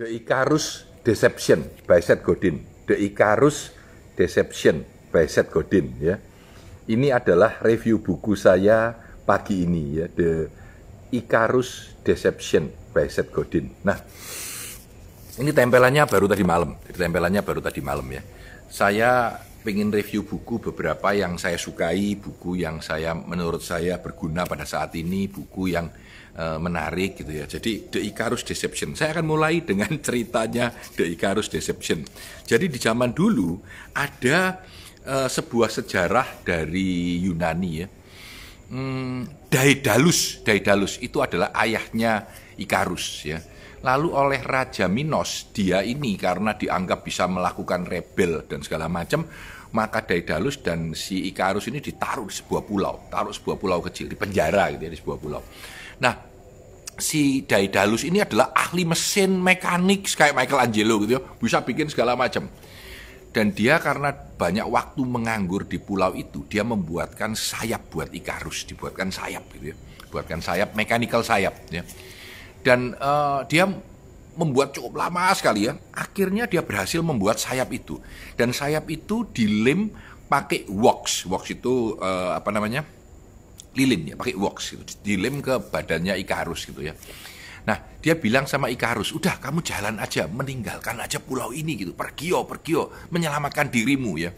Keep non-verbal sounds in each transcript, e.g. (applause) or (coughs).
The Icarus Deception by Seth Godin. The Icarus Deception by Seth Godin ya. Ini adalah review buku saya pagi ini ya, The Icarus Deception by Seth Godin. Nah, ini tempelannya baru tadi malam. Jadi tempelannya baru tadi malam ya. Saya ingin review buku beberapa yang saya sukai, buku yang saya menurut saya berguna pada saat ini, buku yang E, menarik gitu ya. Jadi The Icarus Deception. Saya akan mulai dengan (laughs) ceritanya The Icarus Deception. Jadi di zaman dulu ada uh, sebuah sejarah dari Yunani ya. Hmm, Daedalus, Daedalus itu adalah ayahnya Ikarus ya. Lalu oleh Raja Minos, dia ini karena dianggap bisa melakukan rebel dan segala macam, maka Daedalus dan si Ikarus ini ditaruh di sebuah pulau, taruh sebuah pulau kecil, di penjara gitu ya, di sebuah pulau. Nah, si Daedalus ini adalah ahli mesin mekanik kayak Michelangelo gitu ya, bisa bikin segala macam. Dan dia karena banyak waktu menganggur di pulau itu, dia membuatkan sayap buat Ikarus, dibuatkan sayap gitu ya, buatkan sayap mechanical sayap ya. Dan uh, dia membuat cukup lama sekali ya. Akhirnya dia berhasil membuat sayap itu. Dan sayap itu dilem pakai wax. Wax itu uh, apa namanya? lilin ya pakai wax gitu dilem ke badannya Ika Harus gitu ya nah dia bilang sama Ika Harus udah kamu jalan aja meninggalkan aja pulau ini gitu pergiyo yo menyelamatkan dirimu ya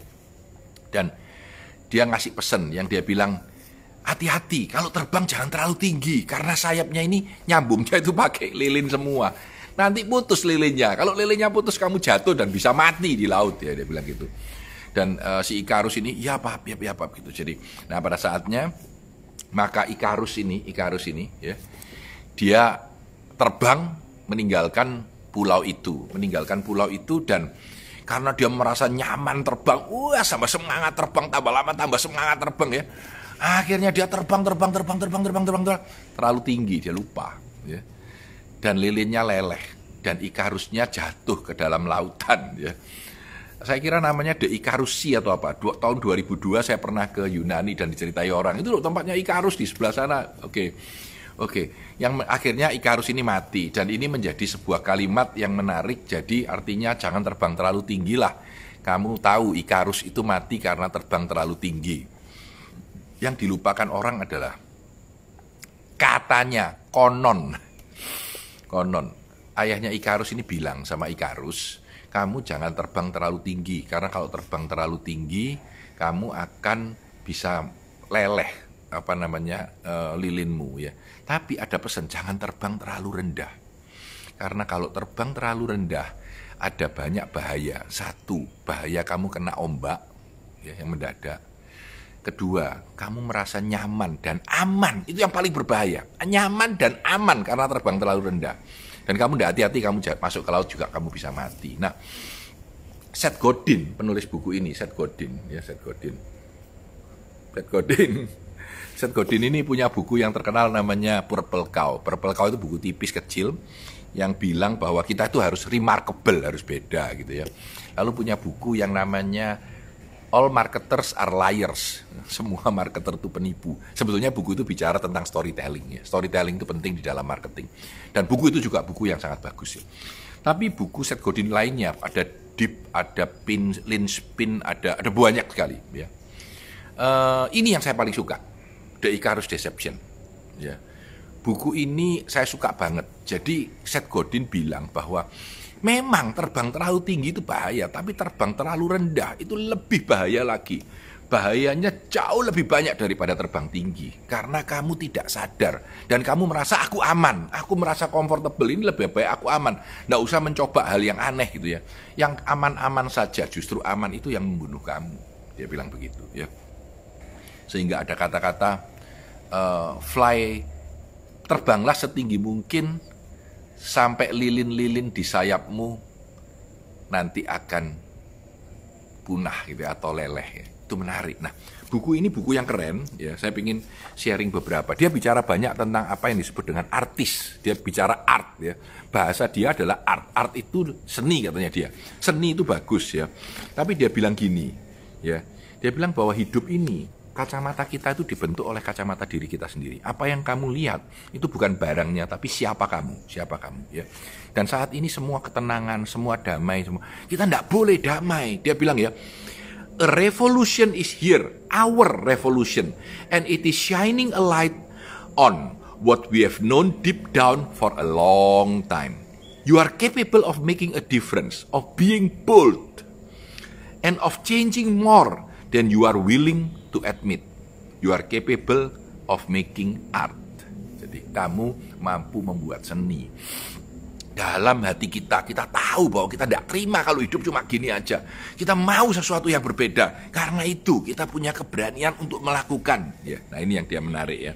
dan dia ngasih pesan yang dia bilang hati-hati kalau terbang jangan terlalu tinggi karena sayapnya ini nyambungnya (laughs) itu pakai lilin semua nanti putus lilinnya kalau lilinnya putus kamu jatuh dan bisa mati di laut ya dia bilang gitu dan uh, si Ikarus ini ya pap ya pap gitu jadi nah pada saatnya maka Ikarus ini, Ikarus ini, ya, dia terbang meninggalkan pulau itu, meninggalkan pulau itu dan karena dia merasa nyaman terbang, wah sama semangat terbang, tambah lama tambah semangat terbang ya. Akhirnya dia terbang, terbang, terbang, terbang, terbang, terbang, terbang. terlalu tinggi dia lupa, ya. dan lilinnya leleh dan Ikarusnya jatuh ke dalam lautan, ya saya kira namanya The Ikarusi atau apa. Dua, tahun 2002 saya pernah ke Yunani dan diceritai orang. Itu loh tempatnya Ikarus di sebelah sana. Oke. Okay. Oke, okay. yang akhirnya Ikarus ini mati dan ini menjadi sebuah kalimat yang menarik. Jadi artinya jangan terbang terlalu tinggi lah. Kamu tahu Ikarus itu mati karena terbang terlalu tinggi. Yang dilupakan orang adalah katanya konon, konon ayahnya Ikarus ini bilang sama Ikarus, kamu jangan terbang terlalu tinggi karena kalau terbang terlalu tinggi kamu akan bisa leleh apa namanya uh, lilinmu ya. Tapi ada pesan jangan terbang terlalu rendah. Karena kalau terbang terlalu rendah ada banyak bahaya. Satu, bahaya kamu kena ombak ya yang mendadak. Kedua, kamu merasa nyaman dan aman. Itu yang paling berbahaya. Nyaman dan aman karena terbang terlalu rendah. Dan kamu tidak hati-hati kamu masuk ke laut juga kamu bisa mati. Nah, Seth Godin penulis buku ini, Seth Godin ya Seth Godin. Seth Godin. (laughs) Seth Godin ini punya buku yang terkenal namanya Purple Cow. Purple Cow itu buku tipis kecil yang bilang bahwa kita itu harus remarkable, harus beda gitu ya. Lalu punya buku yang namanya all marketers are liars. Semua marketer itu penipu. Sebetulnya buku itu bicara tentang storytelling ya. Storytelling itu penting di dalam marketing. Dan buku itu juga buku yang sangat bagus ya. Tapi buku Seth Godin lainnya ada Deep, ada Pin, Linspin, ada ada banyak sekali ya. Uh, ini yang saya paling suka. The Icarus Deception ya. Buku ini saya suka banget. Jadi Seth Godin bilang bahwa Memang terbang terlalu tinggi itu bahaya, tapi terbang terlalu rendah itu lebih bahaya lagi. Bahayanya jauh lebih banyak daripada terbang tinggi karena kamu tidak sadar dan kamu merasa aku aman, aku merasa comfortable ini lebih baik aku aman. tidak usah mencoba hal yang aneh gitu ya. Yang aman-aman saja justru aman itu yang membunuh kamu. Dia bilang begitu ya. Sehingga ada kata-kata uh, fly terbanglah setinggi mungkin sampai lilin-lilin di sayapmu nanti akan punah gitu ya, atau leleh ya. itu menarik nah buku ini buku yang keren ya saya ingin sharing beberapa dia bicara banyak tentang apa yang disebut dengan artis dia bicara art ya bahasa dia adalah art art itu seni katanya dia seni itu bagus ya tapi dia bilang gini ya dia bilang bahwa hidup ini kacamata kita itu dibentuk oleh kacamata diri kita sendiri. Apa yang kamu lihat itu bukan barangnya, tapi siapa kamu, siapa kamu. Ya. Dan saat ini semua ketenangan, semua damai, semua kita tidak boleh damai. Dia bilang ya, a revolution is here, our revolution, and it is shining a light on what we have known deep down for a long time. You are capable of making a difference, of being bold, and of changing more than you are willing to admit you are capable of making art. Jadi kamu mampu membuat seni. Dalam hati kita, kita tahu bahwa kita tidak terima kalau hidup cuma gini aja. Kita mau sesuatu yang berbeda. Karena itu kita punya keberanian untuk melakukan. Ya, nah ini yang dia menarik ya.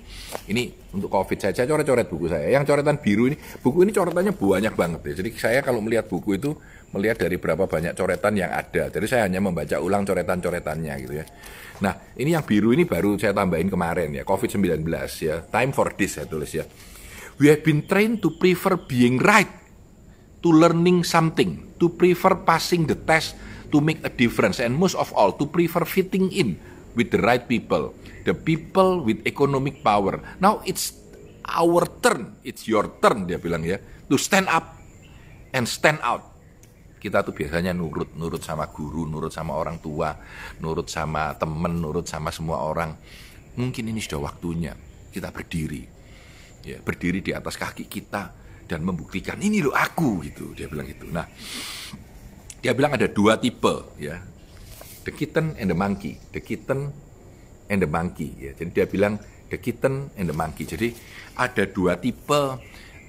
Ini untuk COVID saja coret-coret buku saya. Yang coretan biru ini, buku ini coretannya banyak banget ya. Jadi saya kalau melihat buku itu melihat dari berapa banyak coretan yang ada. Jadi saya hanya membaca ulang coretan-coretannya gitu ya. Nah, ini yang biru ini baru saya tambahin kemarin ya, COVID-19 ya. Time for this saya tulis ya. We have been trained to prefer being right, to learning something, to prefer passing the test, to make a difference, and most of all, to prefer fitting in with the right people, the people with economic power. Now it's our turn, it's your turn, dia bilang ya, to stand up and stand out kita tuh biasanya nurut nurut sama guru nurut sama orang tua nurut sama temen nurut sama semua orang mungkin ini sudah waktunya kita berdiri ya berdiri di atas kaki kita dan membuktikan ini loh aku gitu dia bilang gitu nah dia bilang ada dua tipe ya the kitten and the monkey the kitten and the monkey ya jadi dia bilang the kitten and the monkey jadi ada dua tipe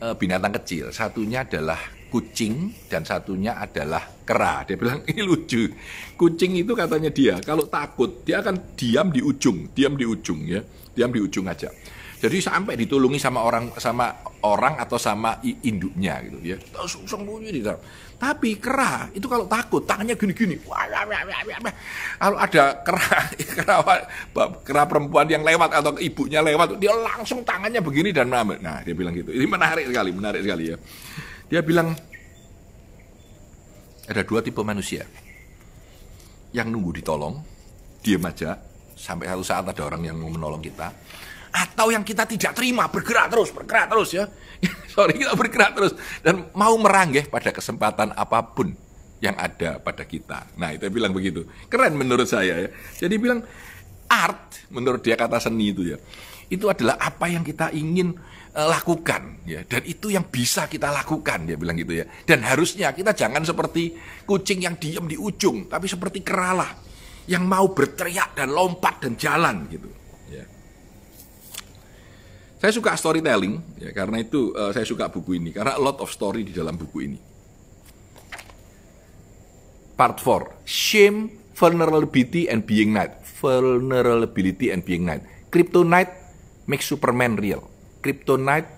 eh, binatang kecil satunya adalah kucing dan satunya adalah kera. Dia bilang ini lucu. Kucing itu katanya dia kalau takut dia akan diam di ujung, diam di ujung ya, diam di ujung aja. Jadi sampai ditolongi sama orang sama orang atau sama induknya gitu ya. di dalam. Tapi kera itu kalau takut tangannya gini-gini. Kalau ada kera, (laughs) kera kera perempuan yang lewat atau ibunya lewat, dia langsung tangannya begini dan melamet. Nah, dia bilang gitu. Ini menarik sekali, menarik sekali ya. Dia bilang ada dua tipe manusia. Yang nunggu ditolong, diam aja sampai satu saat ada orang yang mau menolong kita atau yang kita tidak terima bergerak terus bergerak terus ya (laughs) sorry kita bergerak terus dan mau meranggeh pada kesempatan apapun yang ada pada kita nah itu bilang begitu keren menurut saya ya jadi bilang art menurut dia kata seni itu ya itu adalah apa yang kita ingin eh, lakukan ya dan itu yang bisa kita lakukan dia bilang gitu ya dan harusnya kita jangan seperti kucing yang diem di ujung tapi seperti kerala yang mau berteriak dan lompat dan jalan gitu ya. saya suka storytelling ya karena itu uh, saya suka buku ini karena a lot of story di dalam buku ini part 4 shame vulnerability and being night vulnerability and being night kryptonite make Superman real. Kryptonite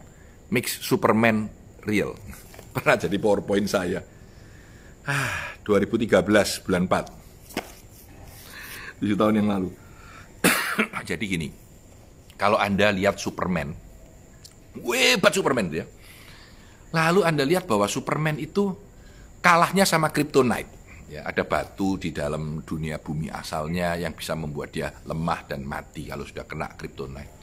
make Superman real. (laughs) Pernah jadi PowerPoint saya. Ah, 2013 bulan 4. 7 tahun yang lalu. (coughs) jadi gini. Kalau Anda lihat Superman, hebat Superman dia. Ya. Lalu Anda lihat bahwa Superman itu kalahnya sama Kryptonite ya ada batu di dalam dunia bumi asalnya yang bisa membuat dia lemah dan mati kalau sudah kena kryptonite.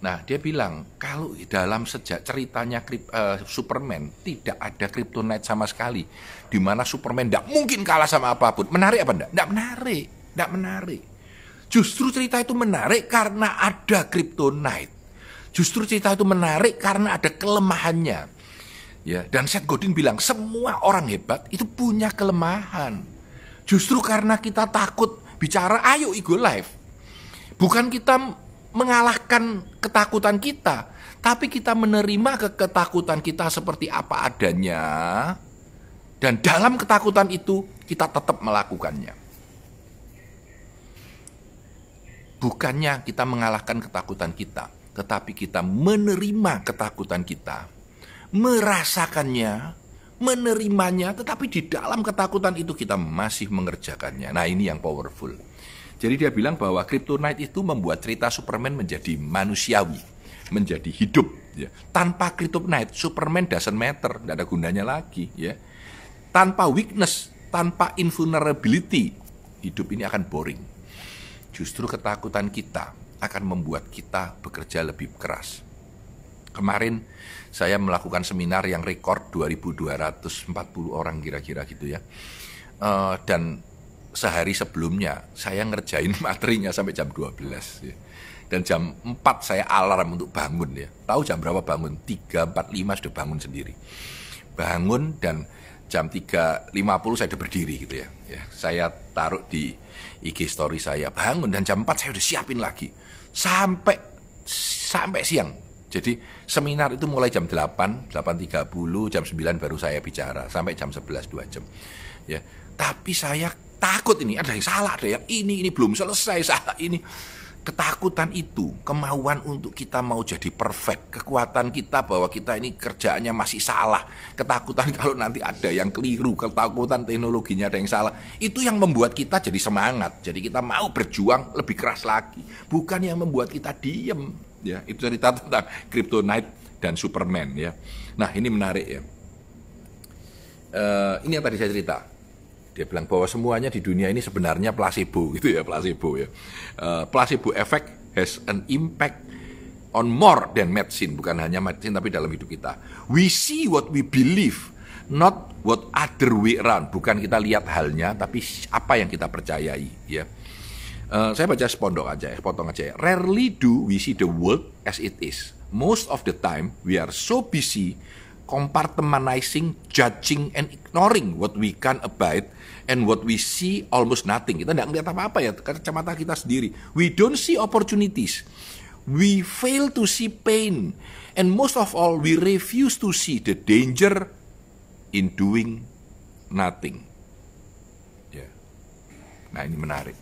Nah, dia bilang kalau dalam sejak ceritanya uh, Superman tidak ada Kryptonite sama sekali, di mana Superman tidak mungkin kalah sama apapun. Menarik apa enggak? Tidak menarik, tidak menarik. Justru cerita itu menarik karena ada Kryptonite. Justru cerita itu menarik karena ada kelemahannya. Ya, dan Seth Godin bilang semua orang hebat itu punya kelemahan. Justru karena kita takut bicara, ayo ego live. Bukan kita mengalahkan ketakutan kita, tapi kita menerima ke ketakutan kita seperti apa adanya, dan dalam ketakutan itu kita tetap melakukannya. Bukannya kita mengalahkan ketakutan kita, tetapi kita menerima ketakutan kita, merasakannya, menerimanya, tetapi di dalam ketakutan itu kita masih mengerjakannya. Nah, ini yang powerful. Jadi dia bilang bahwa Kryptonite itu membuat cerita Superman menjadi manusiawi, menjadi hidup. Ya. Tanpa Kryptonite, Superman doesn't matter, tidak ada gunanya lagi. Ya. Tanpa weakness, tanpa invulnerability, hidup ini akan boring. Justru ketakutan kita akan membuat kita bekerja lebih keras. Kemarin saya melakukan seminar yang rekor 2.240 orang kira-kira gitu ya. Eh, dan sehari sebelumnya saya ngerjain (laughs) materinya sampai jam 12 ya. dan jam 4 saya alarm untuk bangun ya tahu jam berapa bangun 3, 4, 5 sudah bangun sendiri bangun dan jam 3.50 saya sudah berdiri gitu ya. ya saya taruh di IG story saya bangun dan jam 4 saya udah siapin lagi sampai sampai siang jadi seminar itu mulai jam 8, 8.30, jam 9 baru saya bicara sampai jam 11 2 jam. Ya, tapi saya takut ini ada yang salah ada yang ini ini belum selesai salah ini ketakutan itu kemauan untuk kita mau jadi perfect kekuatan kita bahwa kita ini kerjaannya masih salah ketakutan (laughs) kalau nanti ada yang keliru ketakutan teknologinya ada yang salah itu yang membuat kita jadi semangat jadi kita mau berjuang lebih keras lagi bukan yang membuat kita diem ya itu cerita (laughs) tentang crypto kryptonite dan superman ya nah ini menarik ya uh, ini yang tadi saya cerita dia bilang bahwa semuanya di dunia ini sebenarnya placebo gitu ya, placebo ya. Uh, placebo effect has an impact on more than medicine, bukan hanya medicine tapi dalam hidup kita. We see what we believe, not what other way around. Bukan kita lihat halnya, tapi apa yang kita percayai ya. Uh, saya baca sepondok aja ya, potong aja ya. Rarely do we see the world as it is. Most of the time we are so busy compartmentalizing, judging, and ignoring what we can abide and what we see almost nothing. Kita tidak melihat apa-apa ya, kacamata kita sendiri. We don't see opportunities. We fail to see pain. And most of all, we refuse to see the danger in doing nothing. Ya. Nah ini menarik.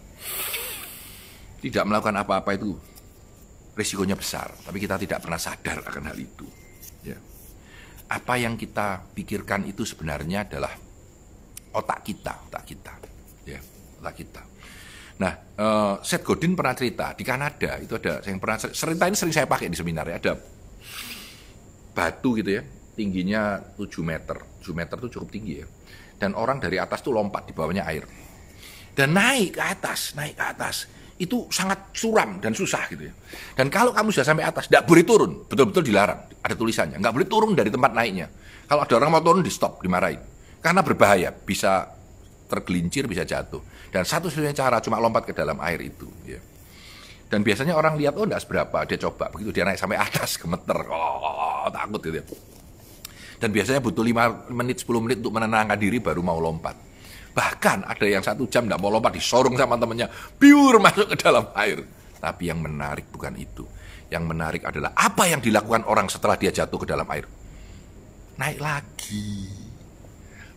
Tidak melakukan apa-apa itu risikonya besar, tapi kita tidak pernah sadar akan hal itu apa yang kita pikirkan itu sebenarnya adalah otak kita, otak kita, ya, otak kita. Nah, uh, Seth Godin pernah cerita di Kanada itu ada yang pernah cerita ini sering saya pakai di seminar ya ada batu gitu ya tingginya 7 meter 7 meter itu cukup tinggi ya dan orang dari atas tuh lompat di bawahnya air dan naik ke atas naik ke atas itu sangat suram dan susah gitu ya. Dan kalau kamu sudah sampai atas, tidak boleh turun, betul-betul dilarang. Ada tulisannya, nggak boleh turun dari tempat naiknya. Kalau ada orang mau turun di stop, dimarahin. Karena berbahaya, bisa tergelincir, bisa jatuh. Dan satu-satunya cara cuma lompat ke dalam air itu. Ya. Dan biasanya orang lihat, oh enggak seberapa, dia coba. Begitu dia naik sampai atas, gemeter, oh, takut gitu ya. Dan biasanya butuh 5 menit, 10 menit untuk menenangkan diri baru mau lompat Bahkan ada yang satu jam tidak mau lompat disorong sama temannya, biur masuk ke dalam air. Tapi yang menarik bukan itu. Yang menarik adalah apa yang dilakukan orang setelah dia jatuh ke dalam air. Naik lagi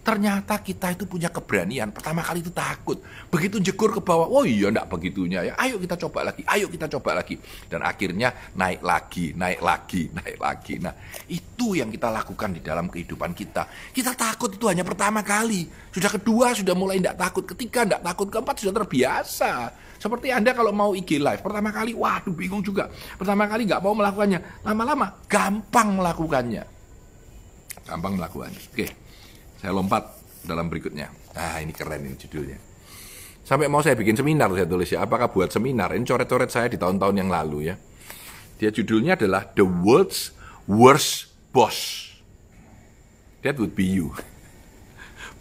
ternyata kita itu punya keberanian. Pertama kali itu takut. Begitu jekur ke bawah, oh iya enggak begitunya ya. Ayo kita coba lagi, ayo kita coba lagi. Dan akhirnya naik lagi, naik lagi, (laughs) naik lagi. Nah, itu yang kita lakukan di dalam kehidupan kita. Kita takut itu hanya pertama kali. Sudah kedua sudah mulai enggak takut, ketiga enggak takut, keempat sudah terbiasa. Seperti Anda kalau mau IG live, pertama kali waduh bingung juga. Pertama kali nggak mau melakukannya, lama-lama gampang melakukannya. Gampang melakukannya. Oke. Okay. Saya lompat dalam berikutnya. Ah, ini keren ini judulnya. Sampai mau saya bikin seminar saya tulis ya. Apakah buat seminar? Ini coret-coret saya di tahun-tahun yang lalu ya. Dia judulnya adalah The World's Worst Boss. That would be you.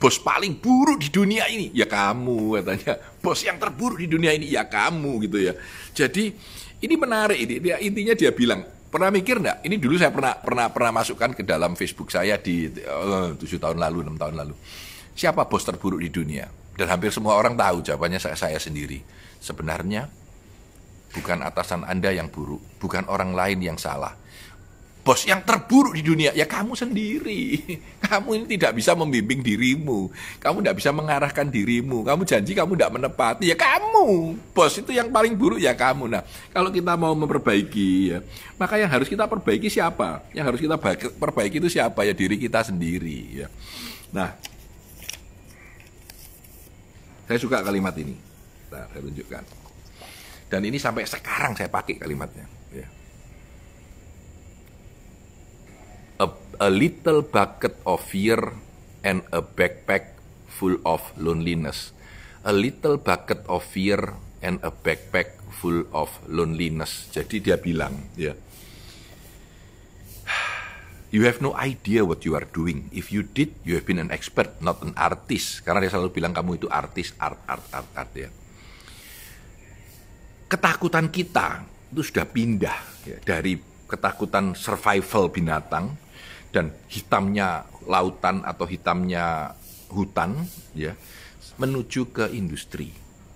Bos paling buruk di dunia ini ya kamu katanya. Bos yang terburuk di dunia ini ya kamu gitu ya. Jadi ini menarik ini. Dia, intinya dia bilang pernah mikir nggak? Ini dulu saya pernah pernah pernah masukkan ke dalam Facebook saya di eh, tujuh tahun lalu, enam tahun lalu. Siapa bos terburuk di dunia? Dan hampir semua orang tahu jawabannya saya, saya sendiri. Sebenarnya bukan atasan Anda yang buruk, bukan orang lain yang salah, bos yang terburuk di dunia ya kamu sendiri. (laughs) Kamu ini tidak bisa membimbing dirimu. Kamu tidak bisa mengarahkan dirimu. Kamu janji kamu tidak menepati ya kamu. Bos itu yang paling buruk ya kamu. Nah, kalau kita mau memperbaiki ya, maka yang harus kita perbaiki siapa? Yang harus kita perbaiki itu siapa? Ya diri kita sendiri ya. Nah, saya suka kalimat ini. Nah, saya tunjukkan. Dan ini sampai sekarang saya pakai kalimatnya. a little bucket of fear and a backpack full of loneliness. A little bucket of fear and a backpack full of loneliness. Jadi dia bilang, ya. Yeah, you have no idea what you are doing. If you did, you have been an expert, not an artist. Karena dia selalu bilang kamu itu artis, art, art, art, art ya. Ketakutan kita itu sudah pindah ya, dari ketakutan survival binatang dan hitamnya lautan atau hitamnya hutan ya menuju ke industri.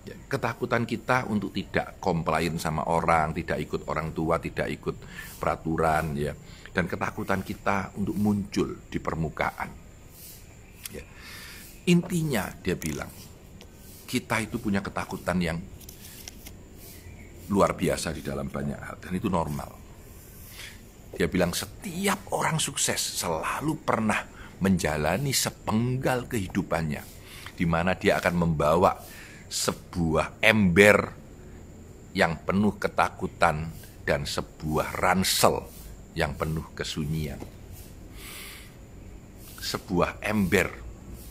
Ya, ketakutan kita untuk tidak komplain sama orang, tidak ikut orang tua, tidak ikut peraturan ya. Dan ketakutan kita untuk muncul di permukaan. Ya. Intinya dia bilang, kita itu punya ketakutan yang luar biasa di dalam banyak hal dan itu normal. Dia bilang setiap orang sukses selalu pernah menjalani sepenggal kehidupannya di mana dia akan membawa sebuah ember yang penuh ketakutan dan sebuah ransel yang penuh kesunyian. Sebuah ember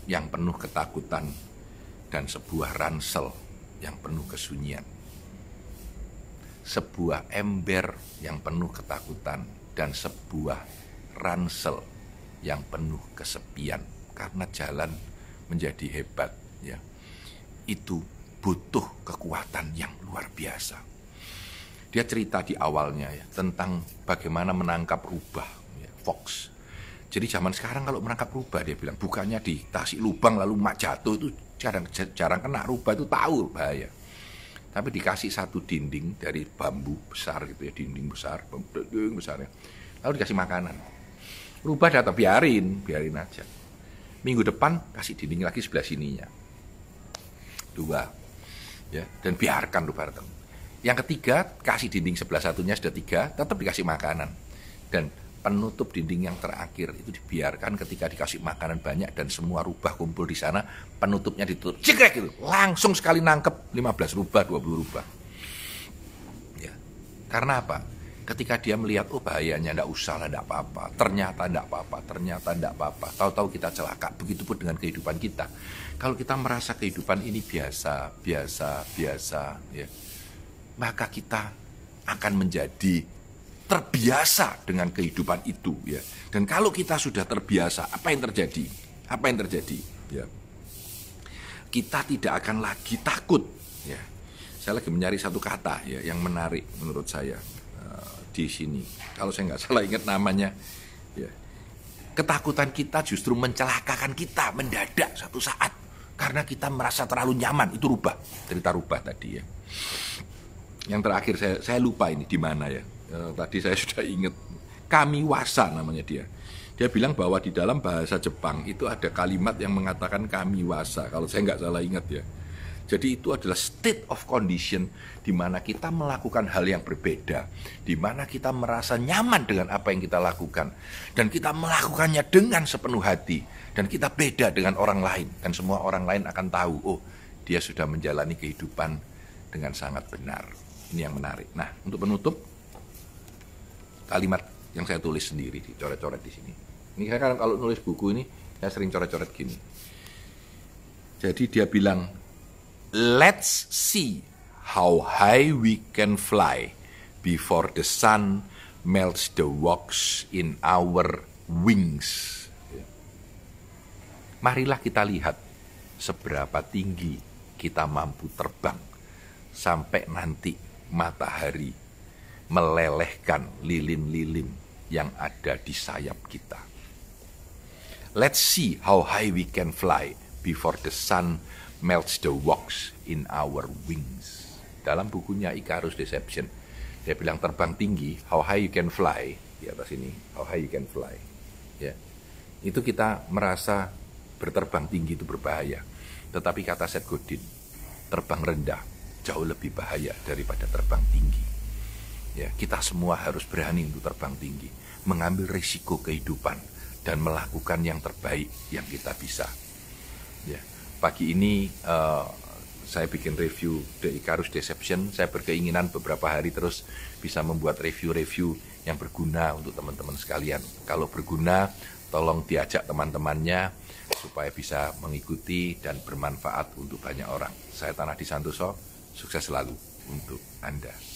yang penuh ketakutan dan sebuah ransel yang penuh kesunyian. Sebuah ember yang penuh ketakutan dan sebuah ransel yang penuh kesepian karena jalan menjadi hebat ya. Itu butuh kekuatan yang luar biasa. Dia cerita di awalnya ya tentang bagaimana menangkap rubah ya, fox. Jadi zaman sekarang kalau menangkap rubah dia bilang bukannya di tasik lubang lalu mak jatuh itu jarang jarang kena rubah itu tahu bahaya tapi dikasih satu dinding dari bambu besar gitu ya dinding besar bambu dinding besar ya lalu dikasih makanan rubah data biarin biarin aja minggu depan kasih dinding lagi sebelah sininya dua ya dan biarkan rubah datang yang ketiga kasih dinding sebelah satunya sudah tiga tetap dikasih makanan dan penutup dinding yang terakhir itu dibiarkan ketika dikasih makanan banyak dan semua rubah kumpul di sana penutupnya ditutup cekrek itu langsung sekali nangkep 15 rubah 20 rubah ya karena apa ketika dia melihat oh bahayanya ndak usah lah ndak apa-apa ternyata ndak apa-apa ternyata ndak apa-apa tahu-tahu kita celaka begitu pun dengan kehidupan kita kalau kita merasa kehidupan ini biasa biasa biasa ya maka kita akan menjadi terbiasa dengan kehidupan itu ya. Dan kalau kita sudah terbiasa, apa yang terjadi? Apa yang terjadi? Ya. Kita tidak akan lagi takut ya. Saya lagi mencari satu kata ya yang menarik menurut saya uh, di sini. Kalau saya nggak salah ingat namanya ya. Ketakutan kita justru mencelakakan kita mendadak satu saat karena kita merasa terlalu nyaman itu rubah cerita rubah tadi ya yang terakhir saya saya lupa ini di mana ya Eh, tadi saya (laughs) sudah ingat kami Kamiwasa namanya dia dia bilang bahwa di dalam bahasa Jepang itu ada kalimat yang mengatakan kami Kamiwasa kalau saya nggak salah ingat ya jadi itu adalah state of condition di mana kita melakukan hal yang berbeda, di mana kita merasa nyaman dengan apa yang kita lakukan dan kita melakukannya dengan sepenuh hati dan kita beda dengan orang lain dan semua orang lain akan tahu, oh, dia sudah menjalani kehidupan dengan sangat benar. Ini yang menarik. Nah, untuk penutup kalimat yang saya tulis sendiri dicoret-coret di sini. Ini saya kan kalau nulis buku ini saya sering coret-coret gini. Jadi dia bilang, let's see how high we can fly before the sun melts the wax in our wings. Ya. Marilah kita lihat seberapa tinggi kita mampu terbang sampai nanti matahari melelehkan lilin-lilin yang ada di sayap kita. Let's see how high we can fly before the sun melts the wax in our wings. Dalam bukunya Icarus Deception, dia bilang terbang tinggi, how high you can fly, di atas ini, how high you can fly. Ya. Itu kita merasa berterbang tinggi itu berbahaya. Tetapi kata Seth Godin, terbang rendah jauh lebih bahaya daripada terbang tinggi. Ya, kita semua harus berani untuk terbang tinggi, mengambil risiko kehidupan dan melakukan yang terbaik yang kita bisa. Ya, pagi ini uh, saya bikin review The Icarus Deception. Saya berkeinginan beberapa hari terus bisa membuat review-review yang berguna untuk teman-teman sekalian. Kalau berguna, tolong diajak teman-temannya supaya bisa mengikuti dan bermanfaat untuk banyak orang. Saya Tanah di Santoso, sukses selalu untuk Anda.